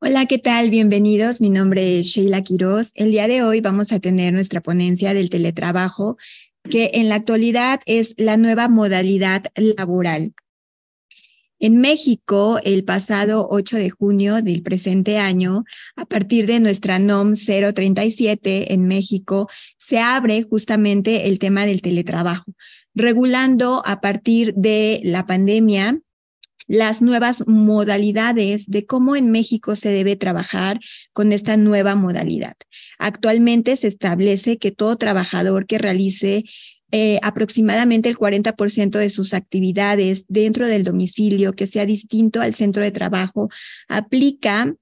Hola, ¿qué tal? Bienvenidos. Mi nombre es Sheila Quiroz. El día de hoy vamos a tener nuestra ponencia del teletrabajo, que en la actualidad es la nueva modalidad laboral. En México, el pasado 8 de junio del presente año, a partir de nuestra NOM 037 en México, se abre justamente el tema del teletrabajo, regulando a partir de la pandemia las nuevas modalidades de cómo en México se debe trabajar con esta nueva modalidad. Actualmente se establece que todo trabajador que realice eh, aproximadamente el 40% de sus actividades dentro del domicilio que sea distinto al centro de trabajo aplica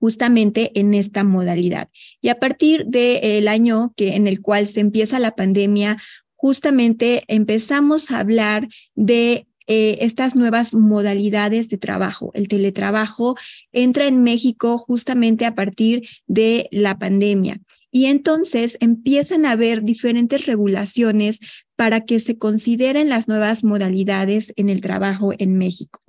justamente en esta modalidad. Y a partir del año que, en el cual se empieza la pandemia, justamente empezamos a hablar de eh, estas nuevas modalidades de trabajo. El teletrabajo entra en México justamente a partir de la pandemia y entonces empiezan a haber diferentes regulaciones para que se consideren las nuevas modalidades en el trabajo en México.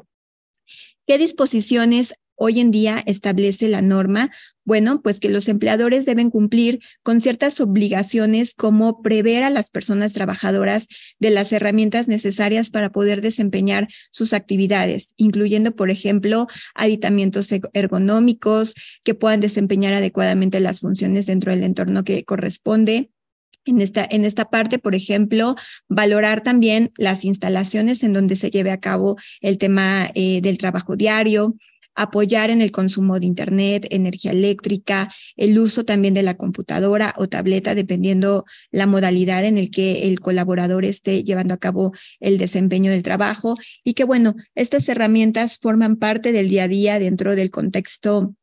¿Qué disposiciones hoy en día establece la norma? Bueno, pues que los empleadores deben cumplir con ciertas obligaciones como prever a las personas trabajadoras de las herramientas necesarias para poder desempeñar sus actividades, incluyendo, por ejemplo, aditamientos e-, ergonómicos que puedan desempeñar adecuadamente las funciones dentro del entorno que corresponde, en esta, en esta parte, por ejemplo, valorar también las instalaciones en donde se lleve a cabo el tema eh, del trabajo diario, apoyar en el consumo de Internet, energía eléctrica, el uso también de la computadora o tableta, dependiendo la modalidad en el que el colaborador esté llevando a cabo el desempeño del trabajo. Y que bueno, estas herramientas forman parte del día a día dentro del contexto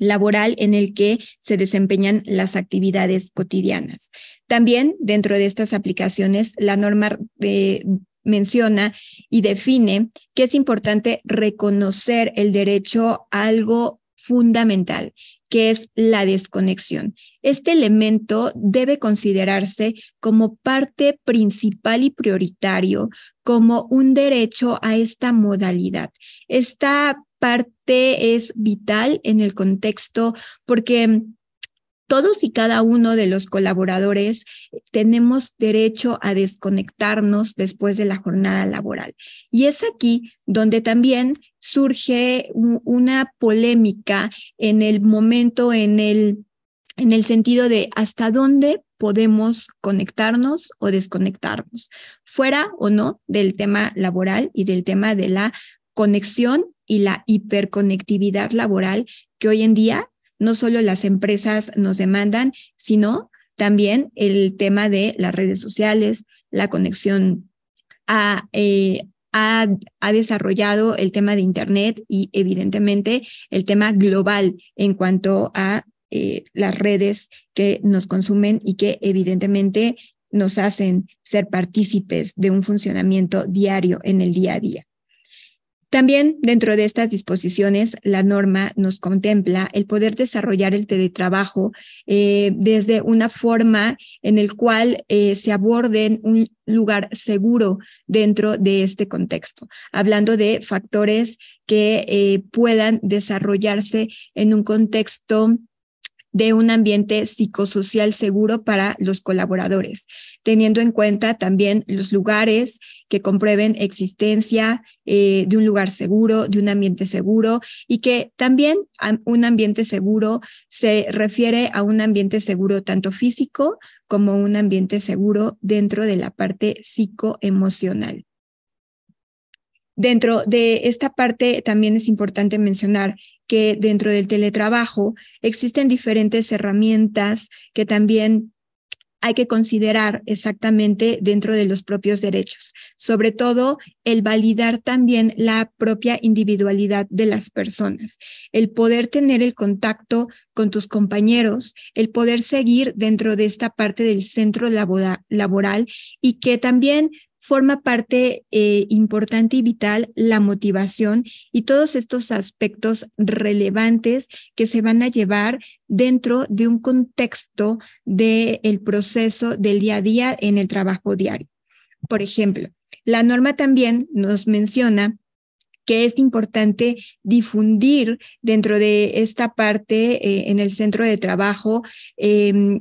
laboral en el que se desempeñan las actividades cotidianas. También dentro de estas aplicaciones, la norma de... Eh, menciona y define que es importante reconocer el derecho a algo fundamental, que es la desconexión. Este elemento debe considerarse como parte principal y prioritario, como un derecho a esta modalidad. Esta parte es vital en el contexto porque todos y cada uno de los colaboradores eh, tenemos derecho a desconectarnos después de la jornada laboral. Y es aquí donde también surge una polémica en el momento, en el, en el sentido de hasta dónde podemos conectarnos o desconectarnos, fuera o no del tema laboral y del tema de la conexión y la hiperconectividad laboral que hoy en día no solo las empresas nos demandan, sino también el tema de las redes sociales, la conexión eh, ha, desarrollado el tema de Internet y evidentemente el tema global en cuanto a eh, las redes que nos consumen y que evidentemente nos hacen ser partícipes de un funcionamiento diario en el día a día. También dentro de estas disposiciones, la norma nos contempla el poder desarrollar el teletrabajo eh, desde una forma en el cual eh, se aborden un lugar seguro dentro de este contexto, hablando de factores que eh, puedan desarrollarse en un contexto de un ambiente psicosocial seguro para los colaboradores, teniendo en cuenta también los lugares que comprueben existencia eh, de un lugar seguro, de un ambiente seguro y que también un ambiente seguro se refiere a un ambiente seguro tanto físico como un ambiente seguro dentro de la parte psicoemocional. Dentro de esta parte también es importante mencionar que dentro del teletrabajo existen diferentes herramientas que también hay que considerar exactamente dentro de los propios derechos, sobre todo el validar también la propia individualidad de las personas, el poder tener el contacto con tus compañeros, el poder seguir dentro de esta parte del centro laboral y que también forma parte eh, importante y vital la motivación y todos estos aspectos relevantes que se van a llevar dentro de un contexto del proceso del día a día en el trabajo diario. Por ejemplo, la norma también nos menciona que es importante difundir dentro de esta parte eh, en el centro de trabajo em,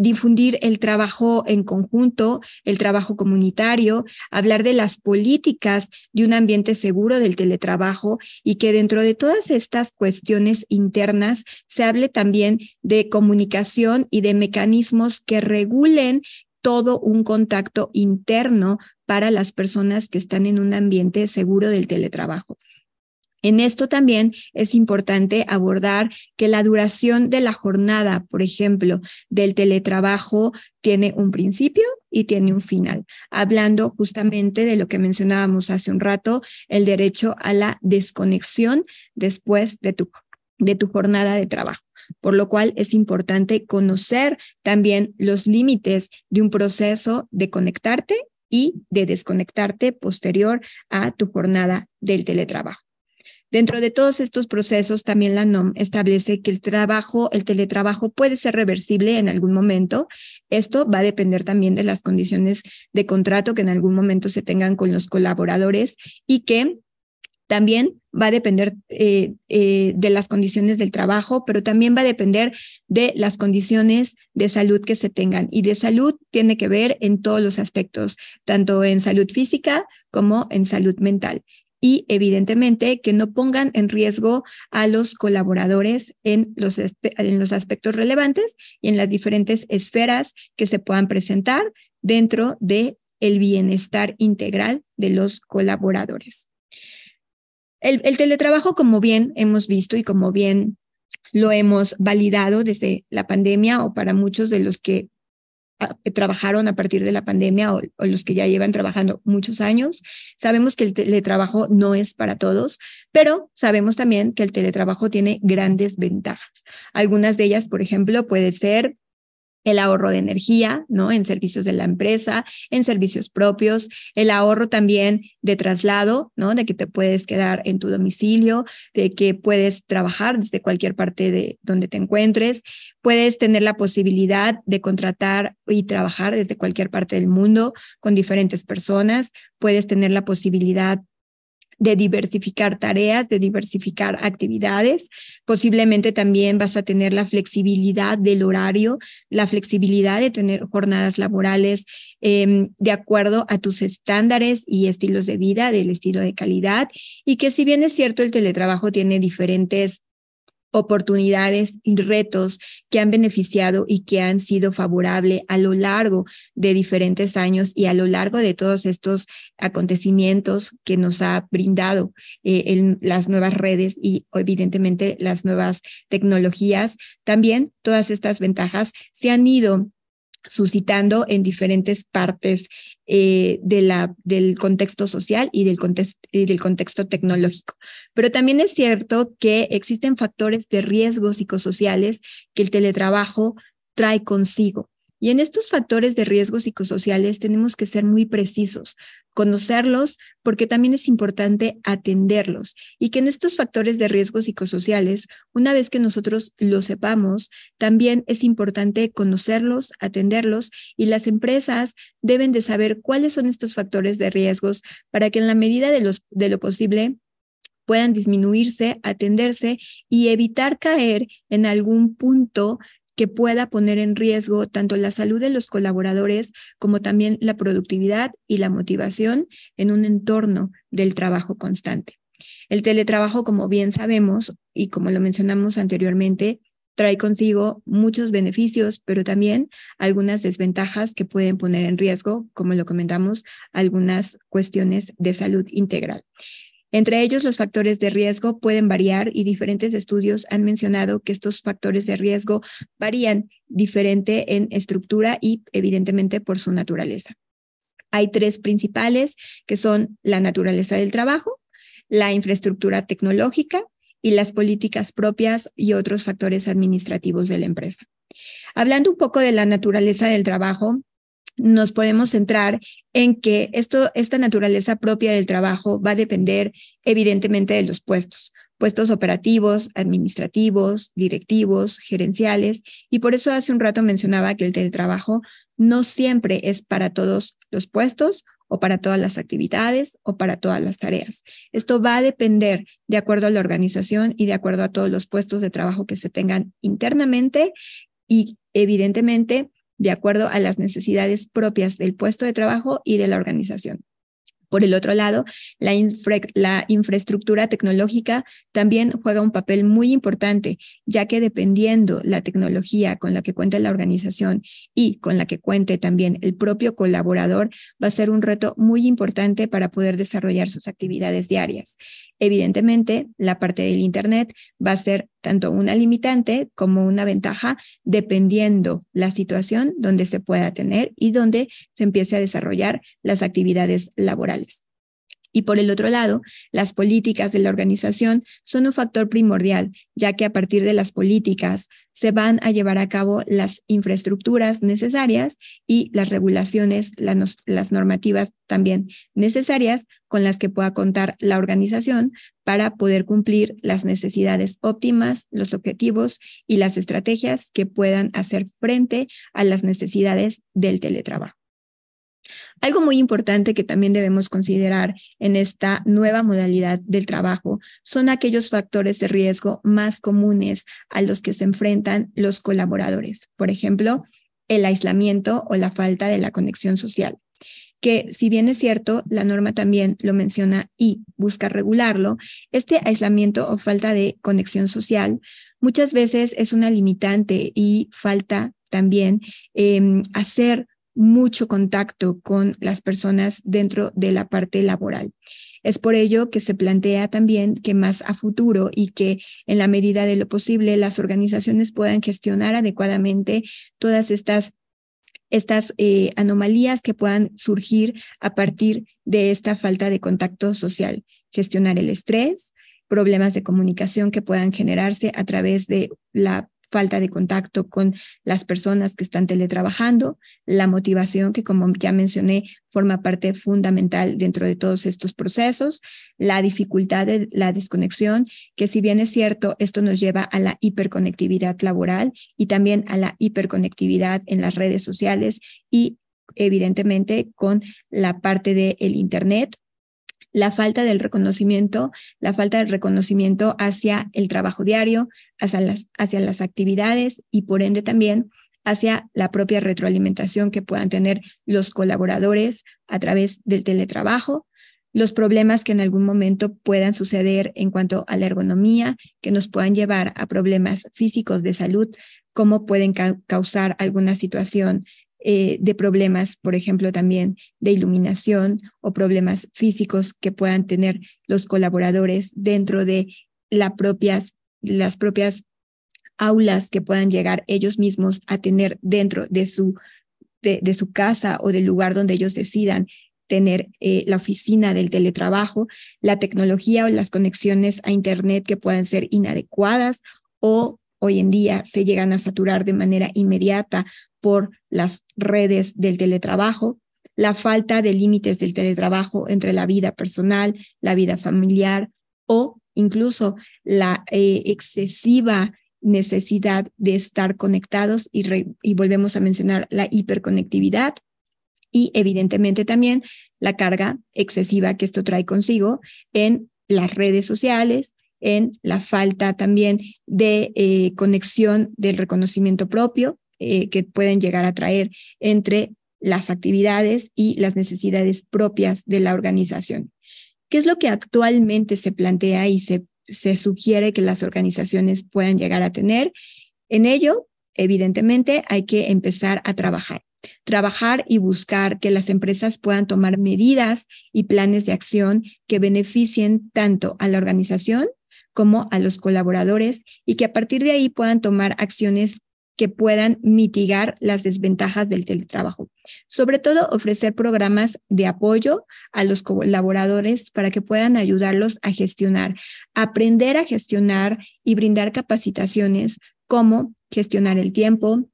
difundir el trabajo en conjunto, el trabajo comunitario, hablar de las políticas de un ambiente seguro del teletrabajo y que dentro de todas estas cuestiones internas se hable también de comunicación y de mecanismos que regulen todo un contacto interno para las personas que están en un ambiente seguro del teletrabajo. En esto también es importante abordar que la duración de la jornada, por ejemplo, del teletrabajo tiene un principio y tiene un final, hablando justamente de lo que mencionábamos hace un rato, el derecho a la desconexión después de tu, de tu jornada de trabajo por lo cual es importante conocer también los límites de un proceso de conectarte y de desconectarte posterior a tu jornada del teletrabajo. Dentro de todos estos procesos, también la NOM establece que el trabajo, el teletrabajo puede ser reversible en algún momento. Esto va a depender también de las condiciones de contrato que en algún momento se tengan con los colaboradores y que también va a depender eh, eh, de las condiciones del trabajo, pero también va a depender de las condiciones de salud que se tengan. Y de salud tiene que ver en todos los aspectos, tanto en salud física como en salud mental y evidentemente que no pongan en riesgo a los colaboradores en los, en los aspectos relevantes y en las diferentes esferas que se puedan presentar dentro de el bienestar integral de los colaboradores. el, teletrabajo, como bien hemos visto y como bien lo hemos validado desde la pandemia o para muchos de los que trabajaron a partir de la pandemia o, los que ya llevan trabajando muchos años. Sabemos que el teletrabajo no es para todos, pero sabemos también que el teletrabajo tiene grandes ventajas. Algunas de ellas, por ejemplo, puede ser el ahorro de energía, ¿no? En servicios de la empresa, en servicios propios, el ahorro también de traslado, ¿no? De que te puedes quedar en tu domicilio, de que puedes trabajar desde cualquier parte de donde te encuentres, puedes tener la posibilidad de contratar y trabajar desde cualquier parte del mundo con diferentes personas, puedes tener la posibilidad de diversificar tareas, de diversificar actividades. Posiblemente también vas a tener la flexibilidad del horario, la flexibilidad de tener jornadas laborales em, de acuerdo a tus estándares y estilos de vida, del estilo de calidad. Y que si bien es cierto, el teletrabajo tiene diferentes oportunidades y retos que han beneficiado y que han sido favorable a lo largo de diferentes años y a lo largo de todos estos acontecimientos que nos ha brindado eh, las nuevas redes y evidentemente las nuevas tecnologías. También todas estas ventajas se han ido suscitando en diferentes partes eh, de la, del contexto social y del, y del contexto tecnológico. Pero también es cierto que existen factores de riesgo psicosociales que el teletrabajo trae consigo. Y en estos factores de riesgo psicosociales tenemos que ser muy precisos, conocerlos, porque también es importante atenderlos y que en estos factores de riesgo psicosociales, una vez que nosotros los sepamos, también es importante conocerlos, atenderlos y las empresas deben de saber cuáles son estos factores de riesgos para que en la medida de, de lo posible puedan disminuirse, atenderse y evitar caer en algún punto que pueda poner en riesgo tanto la salud de los colaboradores como también la productividad y la motivación en un entorno del trabajo constante. El teletrabajo, como bien sabemos y como lo mencionamos anteriormente, trae consigo muchos beneficios, pero también algunas desventajas que pueden poner en riesgo, como lo comentamos, algunas cuestiones de salud integral. Entre ellos, los factores de riesgo pueden variar y diferentes estudios han mencionado que estos factores de riesgo varían diferente en estructura y evidentemente por su naturaleza. Hay tres principales que son la naturaleza del trabajo, la infraestructura tecnológica y las políticas propias y otros factores administrativos de la empresa. Hablando un poco de la naturaleza del trabajo, nos podemos centrar en que esto, esta naturaleza propia del trabajo va a depender evidentemente de los puestos, puestos operativos, administrativos, directivos, gerenciales, y por eso hace un rato mencionaba que el teletrabajo no siempre es para todos los puestos o para todas las actividades o para todas las tareas. Esto va a depender de acuerdo a la organización y de acuerdo a todos los puestos de trabajo que se tengan internamente y evidentemente de acuerdo a las necesidades propias del puesto de trabajo y de la organización. Por el otro lado, la, infraestructura tecnológica también juega un papel muy importante, ya que dependiendo la tecnología con la que cuente la organización y con la que cuente también el propio colaborador, va a ser un reto muy importante para poder desarrollar sus actividades diarias evidentemente la parte del Internet va a ser tanto una limitante como una ventaja dependiendo la situación donde se pueda tener y donde se empiece a desarrollar las actividades laborales. Y por el otro lado, las políticas de la organización son un factor primordial, ya que a partir de las políticas se van a llevar a cabo las infraestructuras necesarias y las regulaciones, las, normativas también necesarias con las que pueda contar la organización para poder cumplir las necesidades óptimas, los objetivos y las estrategias que puedan hacer frente a las necesidades del teletrabajo. Algo muy importante que también debemos considerar en esta nueva modalidad del trabajo son aquellos factores de riesgo más comunes a los que se enfrentan los colaboradores. Por ejemplo, el aislamiento o la falta de la conexión social que si bien es cierto, la norma también lo menciona y busca regularlo, este aislamiento o falta de conexión social muchas veces es una limitante y falta también em, hacer mucho contacto con las personas dentro de la parte laboral. Es por ello que se plantea también que más a futuro y que en la medida de lo posible las organizaciones puedan gestionar adecuadamente todas estas estas eh, anomalías que puedan surgir a partir de esta falta de contacto social, gestionar el estrés, problemas de comunicación que puedan generarse a través de la falta de contacto con las personas que están teletrabajando, la motivación que como ya mencioné forma parte fundamental dentro de todos estos procesos, la dificultad de la desconexión, que si bien es cierto, esto nos lleva a la hiperconectividad laboral y también a la hiperconectividad en las redes sociales y evidentemente con la parte del Internet la falta del reconocimiento, la falta del reconocimiento hacia el trabajo diario, hacia las, actividades y por ende también hacia la propia retroalimentación que puedan tener los colaboradores a través del teletrabajo, los problemas que en algún momento puedan suceder en cuanto a la ergonomía, que nos puedan llevar a problemas físicos de salud, cómo pueden causar alguna situación eh, de problemas, por ejemplo, también de iluminación o problemas físicos que puedan tener los colaboradores dentro de las propias aulas que puedan llegar ellos mismos a tener dentro de su, casa o del lugar donde ellos decidan tener eh, la oficina del teletrabajo, la tecnología o las conexiones a Internet que puedan ser inadecuadas o hoy en día se llegan a saturar de manera inmediata por las redes del teletrabajo, la falta de límites del teletrabajo entre la vida personal, la vida familiar o incluso la eh, excesiva necesidad de estar conectados y, volvemos a mencionar la hiperconectividad y evidentemente también la carga excesiva que esto trae consigo en las redes sociales, en la falta también de eh, conexión del reconocimiento propio eh, que pueden llegar a traer entre las actividades y las necesidades propias de la organización. ¿Qué es lo que actualmente se plantea y se, se sugiere que las organizaciones puedan llegar a tener? En ello, evidentemente, hay que empezar a trabajar trabajar y buscar que las empresas puedan tomar medidas y planes de acción que beneficien tanto a la organización como a los colaboradores y que a partir de ahí puedan tomar acciones que puedan mitigar las desventajas del teletrabajo. Sobre todo, ofrecer programas de apoyo a los colaboradores para que puedan ayudarlos a gestionar, aprender a gestionar y brindar capacitaciones como gestionar el tiempo,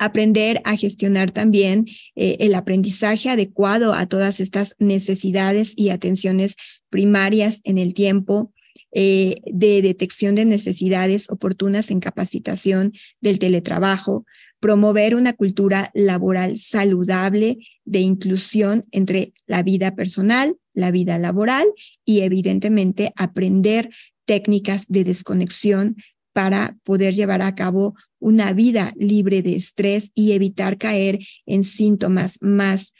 aprender a gestionar también eh, el aprendizaje adecuado a todas estas necesidades y atenciones primarias en el tiempo, eh, de detección de necesidades oportunas en capacitación del teletrabajo, promover una cultura laboral saludable de inclusión entre la vida personal, la vida laboral y evidentemente aprender técnicas de desconexión para poder llevar a cabo una vida libre de estrés y evitar caer en síntomas más,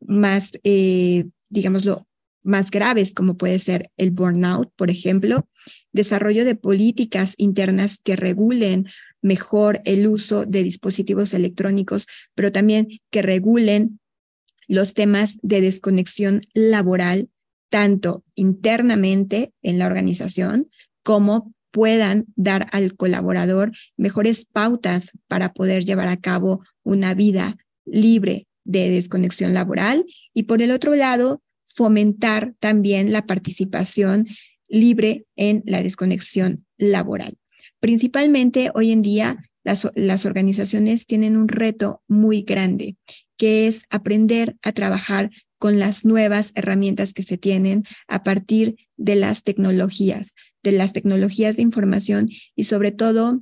más eh, digámoslo, más graves, como puede ser el burnout, por ejemplo, desarrollo de políticas internas que regulen mejor el uso de dispositivos electrónicos, pero también que regulen los temas de desconexión laboral, tanto internamente en la organización como puedan dar al colaborador mejores pautas para poder llevar a cabo una vida libre de desconexión laboral. Y por el otro lado, fomentar también la participación libre en la desconexión laboral. Principalmente hoy en día las, organizaciones tienen un reto muy grande, que es aprender a trabajar con las nuevas herramientas que se tienen a partir de las tecnologías, de las tecnologías de información y sobre todo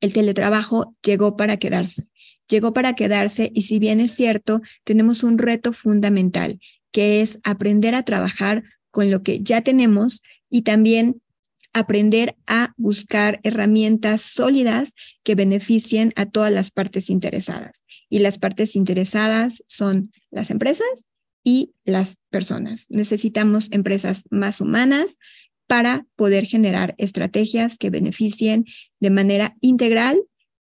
el teletrabajo llegó para quedarse. Llegó para quedarse y si bien es cierto, tenemos un reto fundamental, que es aprender a trabajar con lo que ya tenemos y también aprender a buscar herramientas sólidas que beneficien a todas las partes interesadas. Y las partes interesadas son las empresas y las personas. Necesitamos empresas más humanas para poder generar estrategias que beneficien de manera integral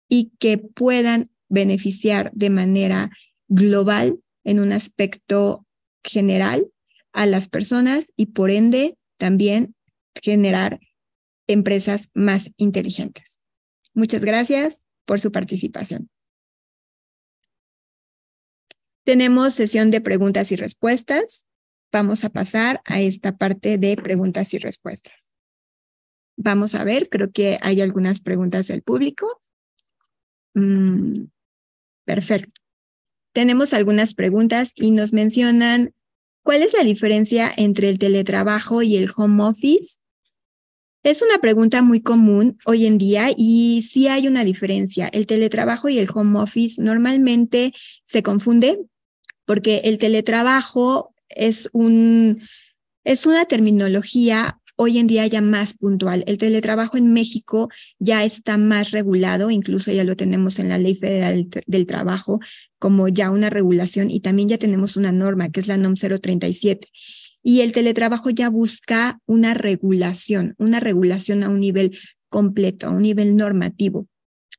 y que puedan beneficiar de manera global en un aspecto general a las personas y por ende también generar empresas más inteligentes. Muchas gracias por su participación. Tenemos sesión de preguntas y respuestas. Vamos a pasar a esta parte de preguntas y respuestas. Vamos a ver, creo que hay algunas preguntas del público. Mm, perfecto tenemos algunas preguntas y nos mencionan, ¿cuál es la diferencia entre el teletrabajo y el home office? Es una pregunta muy común hoy en día y sí hay una diferencia. El teletrabajo y el home office normalmente se confunde porque el teletrabajo es, un, es una terminología hoy en día ya más puntual. El teletrabajo en México ya está más regulado, incluso ya lo tenemos en la Ley Federal del Trabajo como ya una regulación y también ya tenemos una norma que es la NOM 037. Y el teletrabajo ya busca una regulación, una regulación a un nivel completo, a un nivel normativo.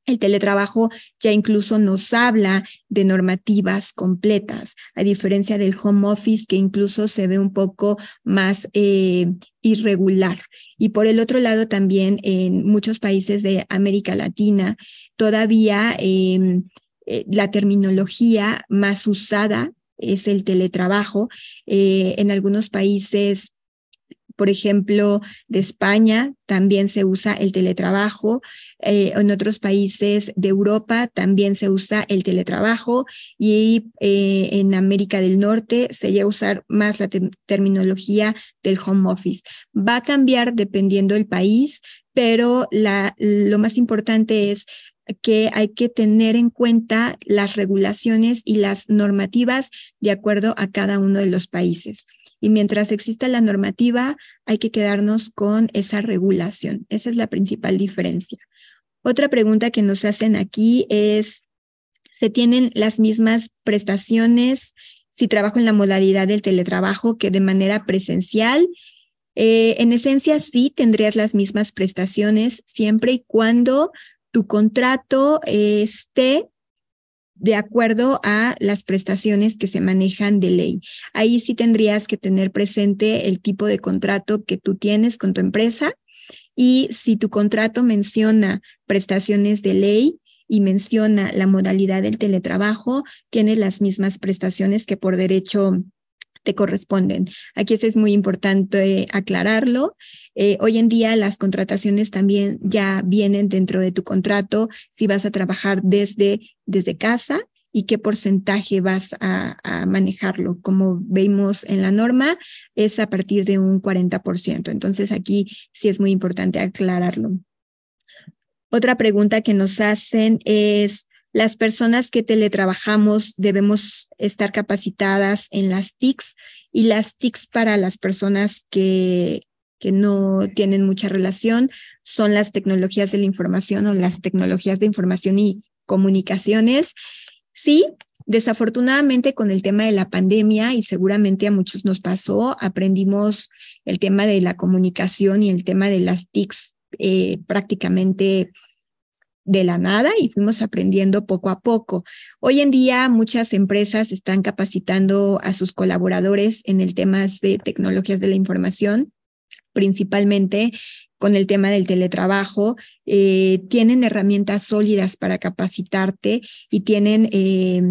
El teletrabajo ya incluso nos habla de normativas completas, a diferencia del home office que incluso se ve un poco más eh, irregular. Y por el otro lado, también en muchos países de América Latina todavía... Em, eh, la terminología más usada es el teletrabajo. Eh, en algunos países por ejemplo, de España también se usa el teletrabajo, eh, en otros países de Europa también se usa el teletrabajo y eh, en América del Norte se llega a usar más la terminología del home office. Va a cambiar dependiendo del país, pero lo más importante es que hay que tener en cuenta las regulaciones y las normativas de acuerdo a cada uno de los países. Y mientras exista la normativa, hay que quedarnos con esa regulación. Esa es la principal diferencia. Otra pregunta que nos hacen aquí es, ¿se tienen las mismas prestaciones si trabajo en la modalidad del teletrabajo que de manera presencial? Eh, en esencia, sí tendrías las mismas prestaciones siempre y cuando tu contrato esté de acuerdo a las prestaciones que se manejan de ley. Ahí sí tendrías que tener presente el tipo de contrato que tú tienes con tu empresa y si tu contrato menciona prestaciones de ley y menciona la modalidad del teletrabajo, tiene las mismas prestaciones que por derecho te corresponden. Aquí es muy importante aclararlo. Eh, hoy en día las contrataciones también ya vienen dentro de tu contrato, si vas a trabajar desde, desde casa y qué porcentaje vas a, manejarlo. Como vemos en la norma, es a partir de un 40%. Entonces aquí sí es muy importante aclararlo. Otra pregunta que nos hacen es, las personas que teletrabajamos debemos estar capacitadas en las TICs y las TICs para las personas que, que no tienen mucha relación son las tecnologías de la información o las tecnologías de información y comunicaciones. Sí, desafortunadamente con el tema de la pandemia y seguramente a muchos nos pasó, aprendimos el tema de la comunicación y el tema de las TICs eh, prácticamente de la nada y fuimos aprendiendo poco a poco. Hoy en día muchas empresas están capacitando a sus colaboradores en el tema de tecnologías de la información, principalmente con el tema del teletrabajo, eh, tienen herramientas sólidas para capacitarte y tienen, eh,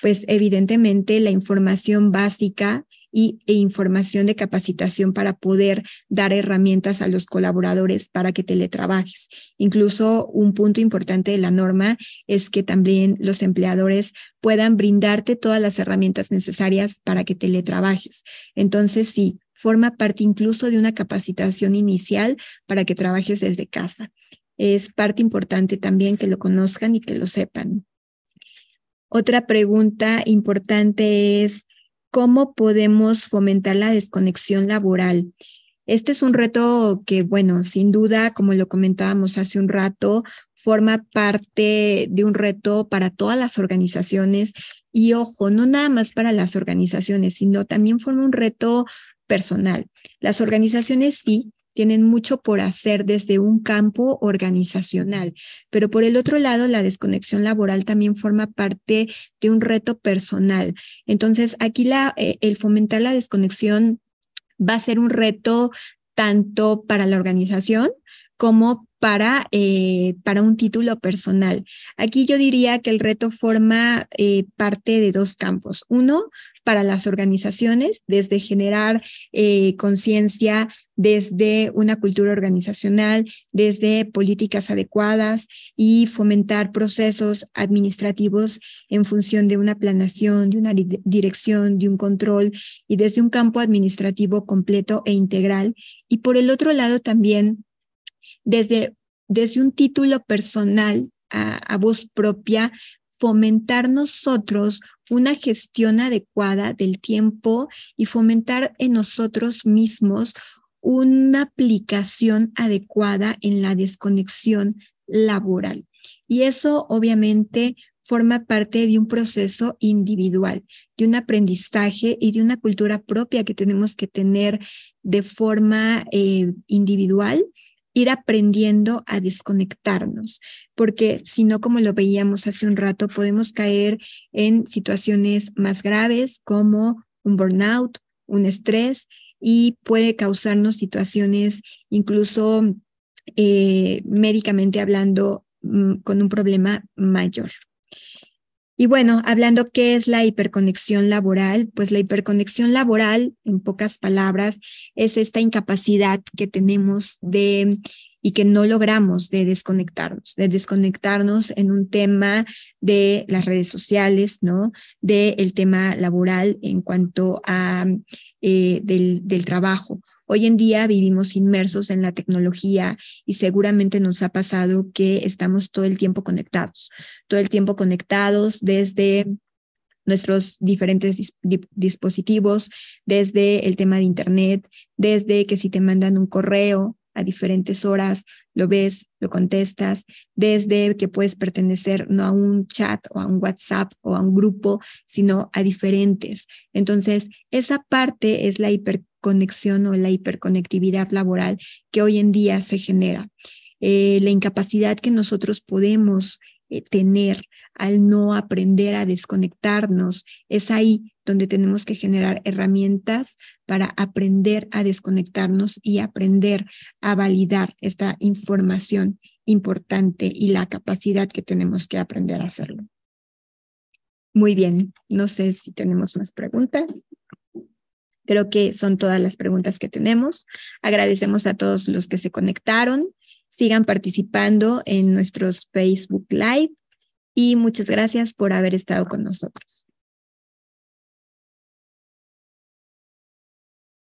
pues evidentemente, la información básica y, e información de capacitación para poder dar herramientas a los colaboradores para que teletrabajes. Incluso un punto importante de la norma es que también los empleadores puedan brindarte todas las herramientas necesarias para que teletrabajes. Entonces, sí, forma parte incluso de una capacitación inicial para que trabajes desde casa. Es parte importante también que lo conozcan y que lo sepan. Otra pregunta importante es, ¿Cómo podemos fomentar la desconexión laboral? Este es un reto que, bueno, sin duda, como lo comentábamos hace un rato, forma parte de un reto para todas las organizaciones y, ojo, no nada más para las organizaciones, sino también forma un reto personal. Las organizaciones sí tienen mucho por hacer desde un campo organizacional, pero por el otro lado, la desconexión laboral también forma parte de un reto personal. Entonces, aquí eh, el fomentar la desconexión va a ser un reto tanto para la organización como para, eh, para un título personal. Aquí yo diría que el reto forma eh, parte de dos campos. Uno, para las organizaciones, desde generar eh, conciencia, desde una cultura organizacional, desde políticas adecuadas y fomentar procesos administrativos en función de una planación, de una dirección, de un control y desde un campo administrativo completo e integral. Y por el otro lado también, desde, desde un título personal a, a voz propia, fomentar nosotros una gestión adecuada del tiempo y fomentar en nosotros mismos una aplicación adecuada en la desconexión laboral. Y eso obviamente forma parte de un proceso individual, de un aprendizaje y de una cultura propia que tenemos que tener de forma eh, individual ir aprendiendo a desconectarnos, porque si no, como lo veíamos hace un rato, podemos caer en situaciones más graves como un burnout, un estrés y puede causarnos situaciones incluso eh, médicamente hablando mm, con un problema mayor. Y bueno, hablando qué es la hiperconexión laboral, pues la hiperconexión laboral, en pocas palabras, es esta incapacidad que tenemos de y que no logramos de desconectarnos, de desconectarnos en un tema de las redes sociales, ¿no? Del el tema laboral en cuanto a eh, del trabajo Hoy en día vivimos inmersos en la tecnología y seguramente nos ha pasado que estamos todo el tiempo conectados, todo el tiempo conectados desde nuestros diferentes dispositivos, desde el tema de Internet, desde que si te mandan un correo a diferentes horas, lo ves, lo contestas, desde que puedes pertenecer no a un chat o a un WhatsApp o a un grupo, sino a diferentes. Entonces, esa parte es la hiper conexión o la hiperconectividad laboral que hoy en día se genera. Eh, la incapacidad que nosotros podemos eh, tener al no aprender a desconectarnos, es ahí donde tenemos que generar herramientas para aprender a desconectarnos y aprender a validar esta información importante y la capacidad que tenemos que aprender a hacerlo. Muy bien, no sé si tenemos más preguntas. Creo que son todas las preguntas que tenemos. Agradecemos a todos los que se conectaron. Sigan participando en nuestros Facebook Live y muchas gracias por haber estado con nosotros.